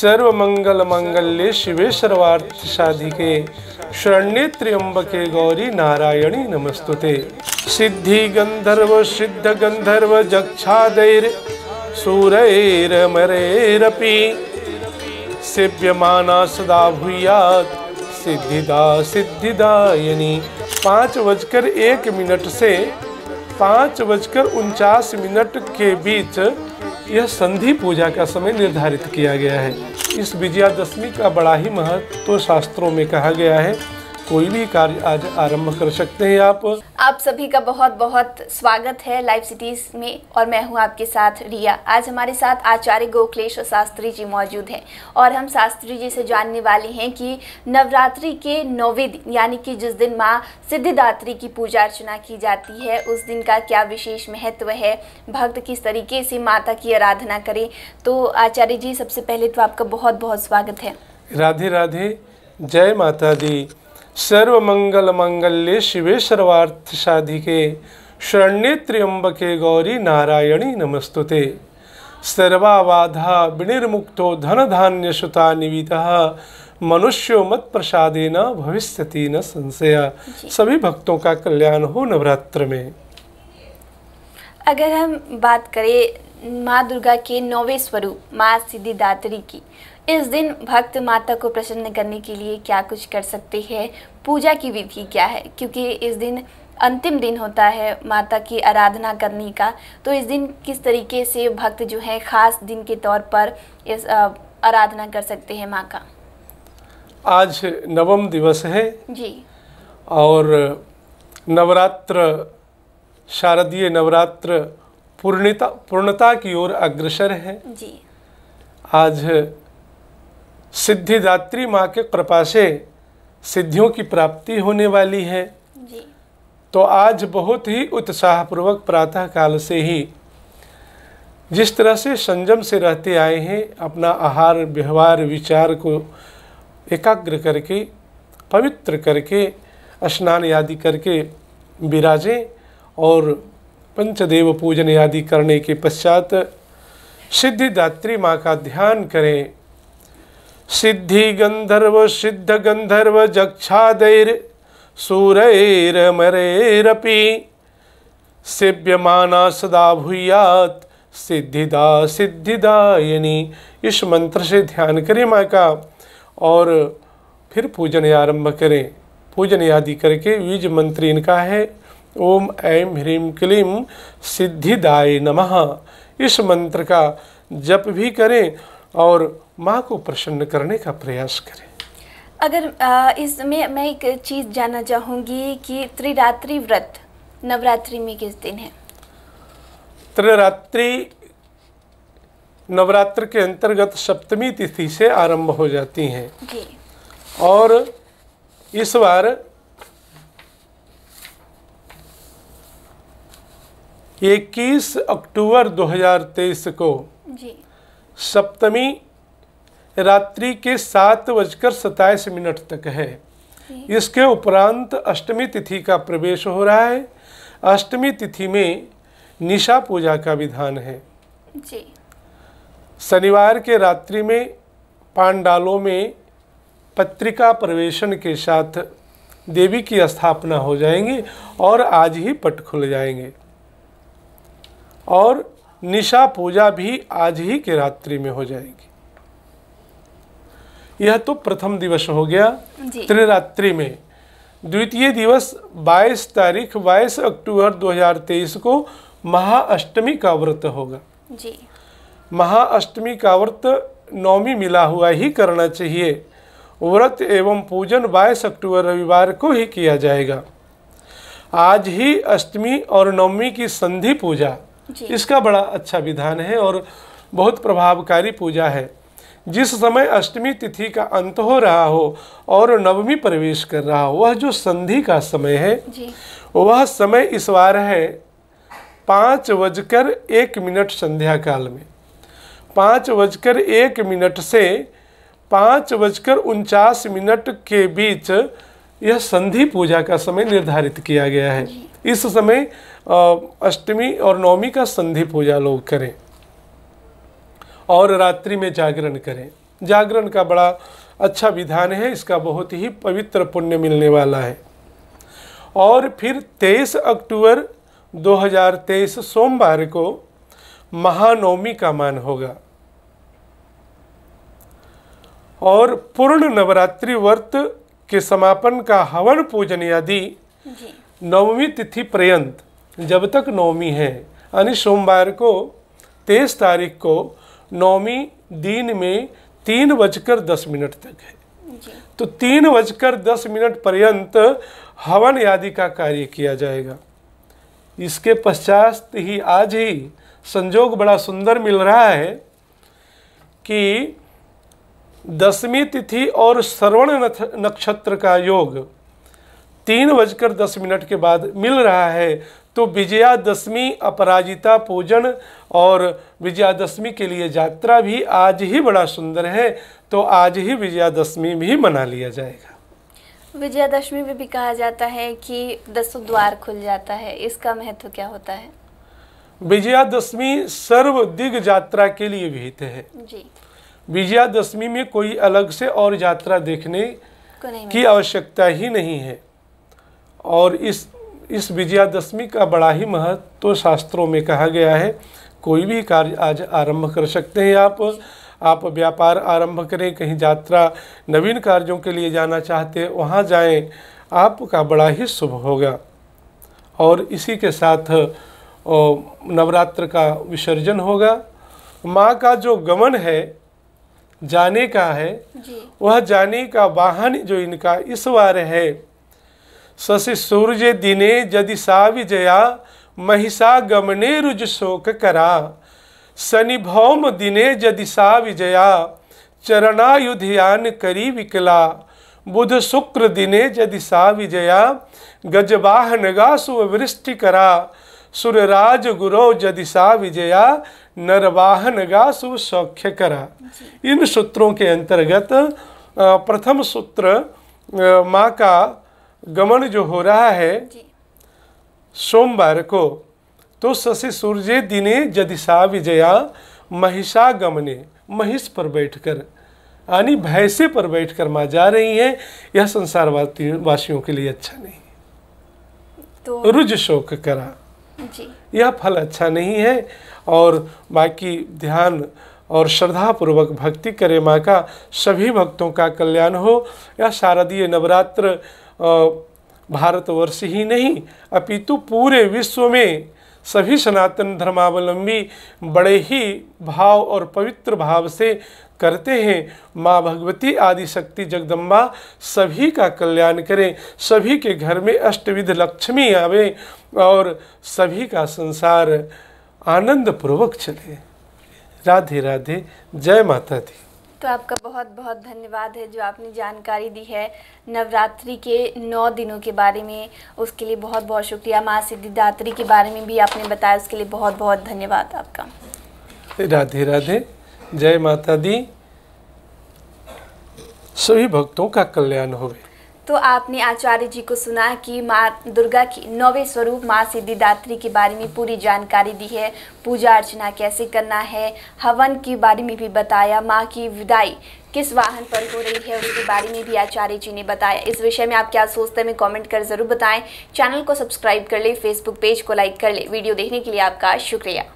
सर्व मंगल मंगल्य शिवे सर्वार्थ साधिके शरण्य त्र्यंबके गौरी नारायणी नमस्तुते सिद्धि गंधर्व सिद्ध गंधर्व जक्षादैर मरेरपि सेव्यमाना सदा भूयात सिद्धिदा सिद्धिदायनी पाँच बजकर एक मिनट से पाँच बजकर उनचास मिनट के बीच यह संधि पूजा का समय निर्धारित किया गया है इस विजयादशमी का बड़ा ही महत्व तो शास्त्रों में कहा गया है कोई भी कार्य आज आरंभ कर सकते हैं आप आप सभी का बहुत बहुत स्वागत है लाइव सिटीज में और मैं हूं आपके साथ रिया आज हमारे साथ आचार्य गोखलेश्वर शास्त्री जी मौजूद हैं और हम शास्त्री जी से जानने वाले हैं कि नवरात्रि के नौवे दिन यानी कि जिस दिन माँ सिद्धिदात्री की पूजा अर्चना की जाती है उस दिन का क्या विशेष महत्व है भक्त किस तरीके से माता की आराधना करें तो आचार्य जी सबसे पहले तो आपका बहुत बहुत स्वागत है राधे राधे जय माता दी सर्व मंगल मंगल्य शिवे सर्वार्थ साधिके शरण्ये त्र्यंबके गौरी नारायणी नमस्तुते सर्वाबाधा विनिर्मुक्तो धन धान्य सुता निविता मनुष्यो मत प्रसादे न भविष्य न संशय सभी भक्तों का कल्याण हो नवरात्र में अगर हम बात करें माँ दुर्गा के नौवे स्वरूप माँ सिद्धिदात्री की इस दिन भक्त माता को प्रसन्न करने के लिए क्या कुछ कर सकते हैं पूजा की विधि क्या है क्योंकि इस दिन अंतिम दिन होता है माता की आराधना करने का तो इस दिन किस तरीके से भक्त जो है ख़ास दिन के तौर पर इस आराधना कर सकते हैं माँ का आज नवम दिवस है जी और नवरात्र शारदीय नवरात्र पूर्णता पूर्णता की ओर अग्रसर है जी आज सिद्धिदात्री माँ के कृपा से सिद्धियों की प्राप्ति होने वाली है जी। तो आज बहुत ही उत्साहपूर्वक प्रातः काल से ही जिस तरह से संयम से रहते आए हैं अपना आहार व्यवहार विचार को एकाग्र करके पवित्र करके स्नान आदि करके विराजें और पंचदेव पूजन आदि करने के पश्चात सिद्धिदात्री माँ का ध्यान करें सिद्धि गंधर्व सिद्ध गंधर्व जक्षादैर सूरैरमरेरपि सेव्यमाना सदा भूयात सिद्धिदा सिद्धिदायिनी इस मंत्र से ध्यान करें माँ का और फिर पूजन आरंभ करें पूजन आदि करके बीज मंत्र इनका है ओम ऐम ह्रीम क्लीम सिद्धिदाय नमः इस मंत्र का जप भी करें और माँ को प्रसन्न करने का प्रयास करें अगर इसमें मैं एक चीज़ जानना चाहूंगी कि त्रिरात्रि व्रत नवरात्रि में किस दिन है त्रिरात्रि नवरात्र के अंतर्गत सप्तमी तिथि से आरंभ हो जाती हैं और इस बार इक्कीस अक्टूबर 2023 को जी। सप्तमी रात्रि के सात बजकर सताईस मिनट तक है इसके उपरांत अष्टमी तिथि का प्रवेश हो रहा है अष्टमी तिथि में निशा पूजा का विधान है जी शनिवार के रात्रि में पांडालों में पत्रिका प्रवेशन के साथ देवी की स्थापना हो जाएंगी और आज ही पट खुल जाएंगे और निशा पूजा भी आज ही के रात्रि में हो जाएगी यह तो प्रथम दिवस हो गया त्रिरात्रि में द्वितीय दिवस 22 तारीख 22 अक्टूबर 2023 को महाअष्टमी का व्रत होगा जी महाअष्टमी का व्रत नौमी मिला हुआ ही करना चाहिए व्रत एवं पूजन 22 अक्टूबर रविवार को ही किया जाएगा आज ही अष्टमी और नवमी की संधि पूजा इसका बड़ा अच्छा विधान है और बहुत प्रभावकारी पूजा है जिस समय अष्टमी तिथि का अंत हो रहा हो और नवमी प्रवेश कर रहा हो वह जो संधि का समय है वह समय इस बार है पाँच बजकर एक मिनट संध्या काल में पाँच बजकर एक मिनट से पाँच बजकर उनचास मिनट के बीच यह संधि पूजा का समय निर्धारित किया गया है इस समय अष्टमी और नवमी का संधि पूजा लोग करें और रात्रि में जागरण करें जागरण का बड़ा अच्छा विधान है इसका बहुत ही पवित्र पुण्य मिलने वाला है और फिर 23 अक्टूबर 2023 सोमवार को महानवमी का मान होगा और पूर्ण नवरात्रि व्रत के समापन का हवन पूजन आदि नवमी तिथि पर्यंत जब तक नवमी है यानी सोमवार को तेईस तारीख को नौवीं दिन में तीन बजकर दस मिनट तक है तो तीन बजकर दस मिनट पर्यंत हवन आदि का कार्य किया जाएगा इसके पश्चात ही आज ही संजोग बड़ा सुंदर मिल रहा है कि दसवीं तिथि और श्रवण नक्षत्र का योग तीन बजकर दस मिनट के बाद मिल रहा है तो विजयादशमी अपराजिता पूजन और विजयादशमी के लिए यात्रा भी आज ही बड़ा सुंदर है तो आज ही विजयादशमी भी मना लिया जाएगा विजयादशमी में भी कहा जाता है कि दसों द्वार खुल जाता है इसका महत्व क्या होता है विजयादशमी सर्व दिग यात्रा के लिए विहित है विजयादशमी में कोई अलग से और यात्रा देखने की आवश्यकता ही नहीं है और इस इस विजयादशमी का बड़ा ही महत्व तो शास्त्रों में कहा गया है कोई भी कार्य आज आरंभ कर सकते हैं आप आप व्यापार आरंभ करें कहीं यात्रा नवीन कार्यों के लिए जाना चाहते हैं वहाँ जाएँ आपका बड़ा ही शुभ होगा और इसी के साथ नवरात्र का विसर्जन होगा माँ का जो गमन है जाने का है वह जाने का वाहन जो इनका इस बार है शशि सूर्य दिने यदि साविजया गमने रुज शोक करा शनि भौम दिने यदि साविजया चरणायुधयान करी विकला बुध शुक्र दिने विजया साविजया नगा सुवृष्टि करा सुरराज गुरो जदिशा विजया नरवाहन गा सौख्य करा इन सूत्रों के अंतर्गत प्रथम सूत्र माँ का गमन जो हो रहा है सोमवार को तो शशि सूर्य दिने जदिशा विजया महिषा गमने महिष पर बैठकर यानी भैंसे पर बैठकर माँ जा रही हैं यह संसार वासियों के लिए अच्छा नहीं तो रुज शोक करा जी यह फल अच्छा नहीं है और बाकी ध्यान और श्रद्धा पूर्वक भक्ति करे माँ का सभी भक्तों का कल्याण हो यह शारदीय नवरात्र भारतवर्ष ही नहीं अपितु पूरे विश्व में सभी सनातन धर्मावलंबी बड़े ही भाव और पवित्र भाव से करते हैं माँ भगवती आदि शक्ति जगदम्बा सभी का कल्याण करें सभी के घर में अष्टविध लक्ष्मी आवे और सभी का संसार आनंद पूर्वक चले राधे राधे जय माता दी तो आपका बहुत बहुत धन्यवाद है जो आपने जानकारी दी है नवरात्रि के नौ दिनों के बारे में उसके लिए बहुत बहुत शुक्रिया माँ सिद्धिदात्री के बारे में भी आपने बताया उसके लिए बहुत बहुत धन्यवाद आपका राधे राधे जय माता दी सभी भक्तों का कल्याण होवे तो आपने आचार्य जी को सुना कि माँ दुर्गा की नौवे स्वरूप माँ सिद्धिदात्री के बारे में पूरी जानकारी दी है पूजा अर्चना कैसे करना है हवन के बारे में भी बताया माँ की विदाई किस वाहन पर हो रही है उसके बारे में भी आचार्य जी ने बताया इस विषय में आप क्या सोचते हैं कमेंट कर ज़रूर बताएं चैनल को सब्सक्राइब कर ले फेसबुक पेज को लाइक कर ले वीडियो देखने के लिए आपका शुक्रिया